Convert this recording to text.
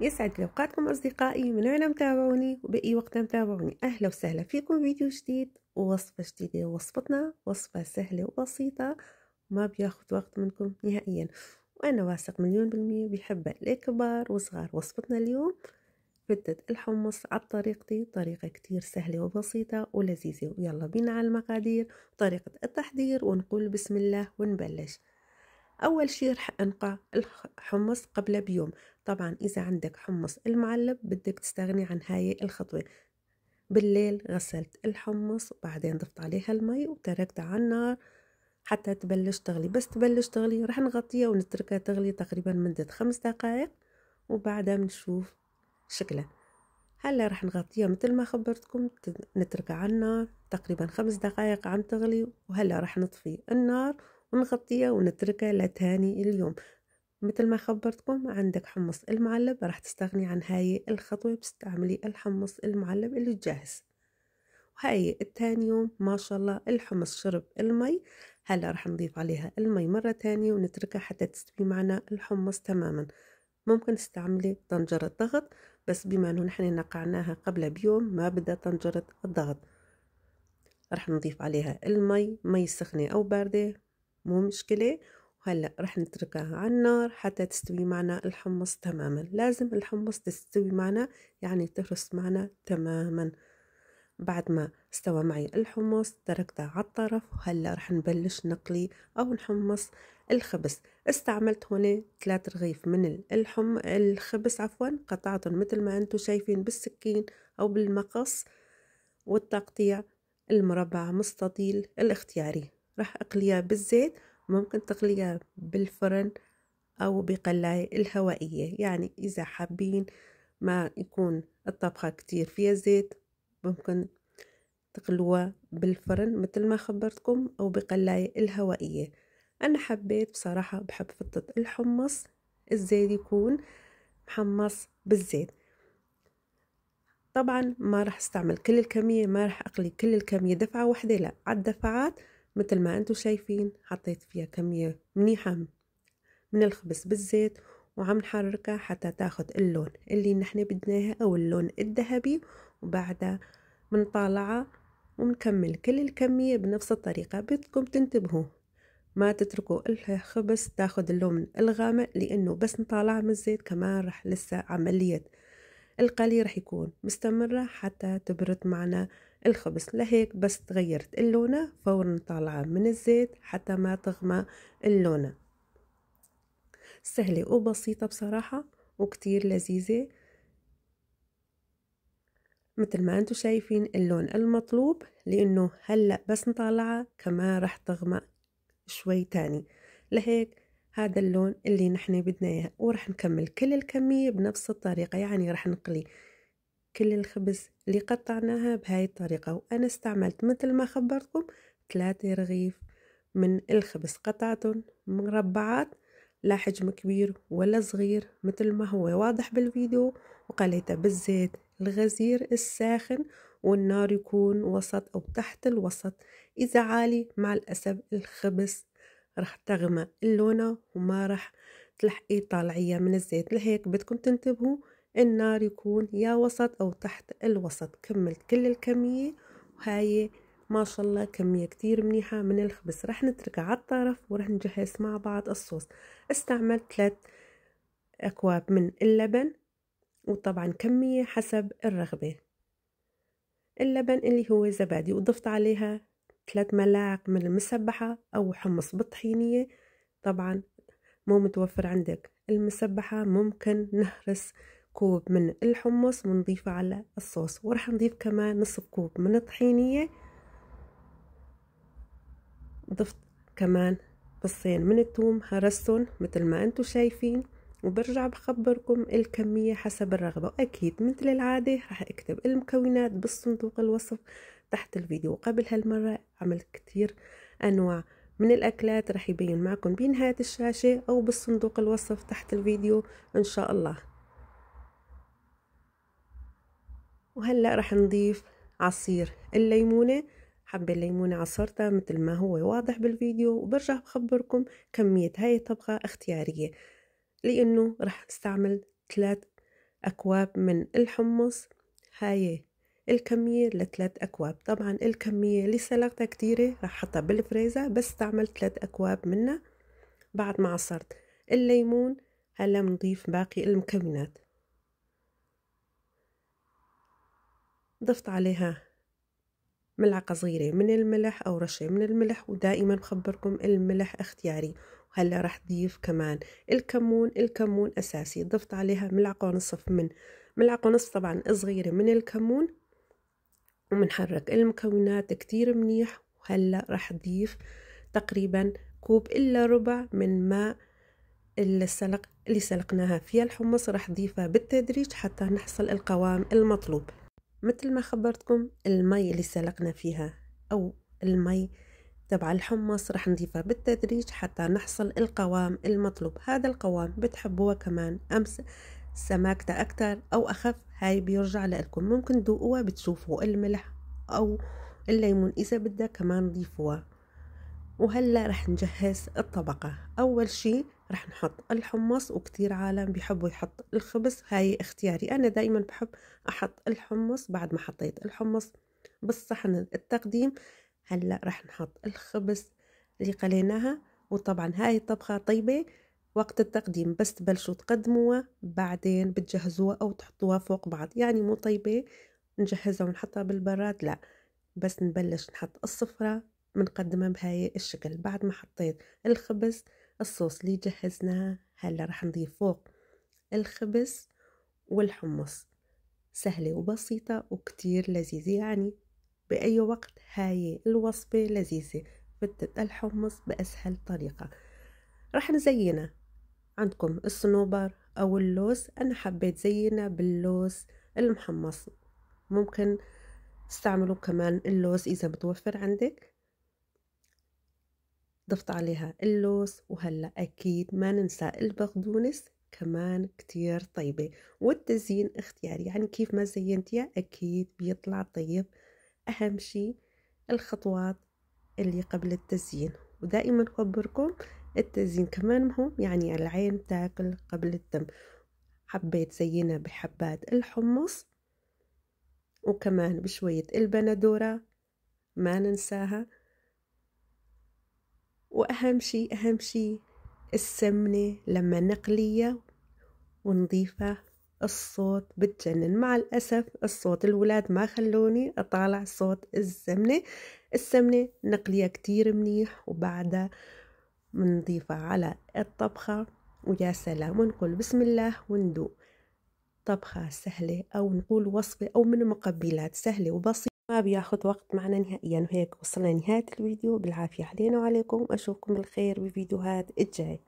يسعد لوقاتكم أصدقائي من وين متابعوني وبأي وقت متابعوني أهلا وسهلا فيكم فيديو جديد ووصفة جديدة وصفتنا وصفة سهلة وبسيطة ما بياخد وقت منكم نهائيا وأنا واثق مليون بالمية بحبها الكبار وصغار وصفتنا اليوم فتة الحمص على طريقتي طريقة كتير سهلة وبسيطة ولذيذة ويلا بينا على المقادير طريقة التحضير ونقول بسم الله ونبلش أول شي رح أنقع الحمص قبل بيوم طبعا إذا عندك حمص المعلب بدك تستغني عن هاي الخطوة بالليل غسلت الحمص وبعدين ضفت عليها المي وتركتها على النار حتى تبلش تغلي بس تبلش تغلي رح نغطيها ونتركها تغلي تقريبا مدة خمس دقائق وبعدها بنشوف شكلها هلا رح نغطيها مثل ما خبرتكم نتركها على النار تقريبا خمس دقائق عم تغلي وهلا رح نطفي النار ونغطيها ونتركها لتاني اليوم مثل ما خبرتكم عندك حمص المعلب راح تستغني عن هاي الخطوة بتستعملي الحمص المعلب اللي جاهز وهاي التاني يوم ما شاء الله الحمص شرب المي هلا راح نضيف عليها المي مرة تانية ونتركها حتى تستوي معنا الحمص تماما ممكن تستعملي طنجرة ضغط بس بما انه نحن نقعناها قبل بيوم ما بدها طنجرة الضغط راح نضيف عليها المي مي سخنة أو باردة مو مشكلة هلا رح نتركها على النار حتى تستوي معنا الحمص تماما لازم الحمص تستوي معنا يعني تهرس معنا تماما بعد ما استوى معي الحمص تركتها على الطرف وهلا رح نبلش نقلي او نحمص الخبز استعملت هون ثلاث رغيف من الحم الخبز عفوا قطعتهم مثل ما انتم شايفين بالسكين او بالمقص والتقطيع المربع مستطيل الاختياري راح أقليها بالزيت وممكن تقليها بالفرن أو بقلاية الهوائية يعني إذا حابين ما يكون الطبخة كتير فيها زيت ممكن تقلوها بالفرن مثل ما خبرتكم أو بقلاية الهوائية أنا حبيت بصراحة بحب فطة الحمص الزيت يكون محمص بالزيت طبعا ما راح استعمل كل الكمية ما راح أقلي كل الكمية دفعة واحدة لا عد دفعات مثل ما انتم شايفين حطيت فيها كمية منيحة من الخبز بالزيت وعم نحركها حتى تاخد اللون اللي نحن بدناها او اللون الذهبي وبعدها منطالعها ومنكمل كل الكمية بنفس الطريقة بدكم تنتبهوا ما تتركوا الخبز تاخد اللون الغامق لانه بس نطالع من الزيت كمان رح لسه عملية القلي رح يكون مستمرة حتى تبرد معنا الخبز لهيك بس تغيرت اللونة فورا طالعة من الزيت حتى ما تغمى اللونة سهلة وبسيطة بصراحة وكتير لذيذة مثل ما انتو شايفين اللون المطلوب لانه هلأ بس نطالعها كمان رح تغمق شوي تاني لهيك هذا اللون اللي نحن بدنا اياه ورح نكمل كل الكمية بنفس الطريقة يعني رح نقلي كل الخبز اللي قطعناها بهاي الطريقة وأنا استعملت مثل ما خبرتكم ثلاثة رغيف من الخبز قطعتهم مربعات لا حجم كبير ولا صغير مثل ما هو واضح بالفيديو وقليته بالزيت الغزير الساخن والنار يكون وسط أو تحت الوسط إذا عالي مع الأسف الخبز راح تغمق اللونة وما راح تلحقي طالعية من الزيت لهيك بدكم تنتبهوا النار يكون يا وسط أو تحت الوسط كملت كل الكمية وهاي ما شاء الله كمية كتير منيحة من الخبز رح نتركها على الطرف ورح نجهز مع بعض الصوص استعملت ثلاث أكواب من اللبن وطبعا كمية حسب الرغبة اللبن اللي هو زبادي وضفت عليها ثلاث ملاعق من المسبحة أو حمص بالطحينية طبعا مو متوفر عندك المسبحة ممكن نهرس كوب من الحمص ونضيفه على الصوص وراح نضيف كمان نصف كوب من الطحينية ضفت كمان فصين من الثوم هرستهم مثل ما انتو شايفين وبرجع بخبركم الكمية حسب الرغبة وأكيد مثل العادة رح أكتب المكونات بالصندوق الوصف تحت الفيديو وقبل هالمرة عملت كتير أنواع من الأكلات رح يبين معكم بنهاية الشاشة أو بالصندوق الوصف تحت الفيديو إن شاء الله وهلأ رح نضيف عصير الليمونة حبة الليمونة عصرتها مثل ما هو واضح بالفيديو وبرجع بخبركم كمية هاي الطبخة اختيارية لأنه رح استعمل ثلاث أكواب من الحمص هاي الكمية لثلاث أكواب طبعا الكمية اللي سلقتها كتيرة رح حطها بالفريزر بس استعمل ثلاث أكواب منها بعد ما عصرت الليمون هلا بنضيف باقي المكونات ضفت عليها ملعقة صغيرة من الملح أو رشة من الملح ودائما بخبركم الملح اختياري وهلا راح ضيف كمان الكمون الكمون أساسي ضفت عليها ملعقة ونصف من ملعقة ونصف طبعا صغيرة من الكمون ومنحرك المكونات كتير منيح وهلا راح ضيف تقريبا كوب إلا ربع من ماء السلق اللي سلقناها فيها الحمص راح ضيفها بالتدريج حتى نحصل القوام المطلوب مثل ما خبرتكم المي اللي سلقنا فيها أو المي تبع الحمص رح نضيفها بالتدريج حتى نحصل القوام المطلوب هذا القوام بتحبوه كمان أمس سماكته أكتر أو أخف هاي بيرجع لكم ممكن تذوقوها بتشوفوا الملح أو الليمون إذا بدها كمان ضيفوها وهلا رح نجهز الطبقة أول شي رح نحط الحمص وكتير عالم بيحبوا يحط الخبز هاي اختياري أنا دايما بحب أحط الحمص بعد ما حطيت الحمص بالصحن التقديم هلأ رح نحط الخبز اللي قليناها وطبعا هاي الطبخة طيبة وقت التقديم بس تبلشوا تقدموها بعدين بتجهزوها أو تحطوها فوق بعض يعني مو طيبة نجهزها ونحطها بالبراد لا بس نبلش نحط الصفرة بنقدمها بهاي الشكل بعد ما حطيت الخبز الصوص اللي جهزناه هلا راح نضيف فوق الخبز والحمص سهلة وبسيطة وكتير لذيذة يعني بأي وقت هاي الوصفة لذيذة فتت الحمص بأسهل طريقة راح نزينه عندكم الصنوبر أو اللوز أنا حبيت زينه باللوز المحمص ممكن تستعملوا كمان اللوز إذا متوفر عندك ضفت عليها اللوز وهلا اكيد ما ننسى البقدونس كمان كتير طيبة والتزيين اختياري يعني كيف ما زينتيها أكيد بيطلع طيب أهم شي الخطوات اللي قبل التزيين ودائما خبركم التزيين كمان مهم يعني العين تاكل قبل الدم حبيت زينها بحبات الحمص وكمان بشوية البندورة ما ننساها وأهم شي أهم شي السمنة لما نقليها ونضيفها الصوت بتجنن مع الأسف الصوت الولاد ما خلوني أطالع صوت السمنة السمنة نقليها كتير منيح وبعدها منضيفة على الطبخة ويا سلام ونقول بسم الله وندوق طبخة سهلة أو نقول وصفة أو من مقبلات سهلة وبسيطة ما بياخد وقت معنا نهائيا وهيك وصلنا لنهاية الفيديو بالعافية علينا وعليكم أشوفكم بالخير بفيديوهات الجاي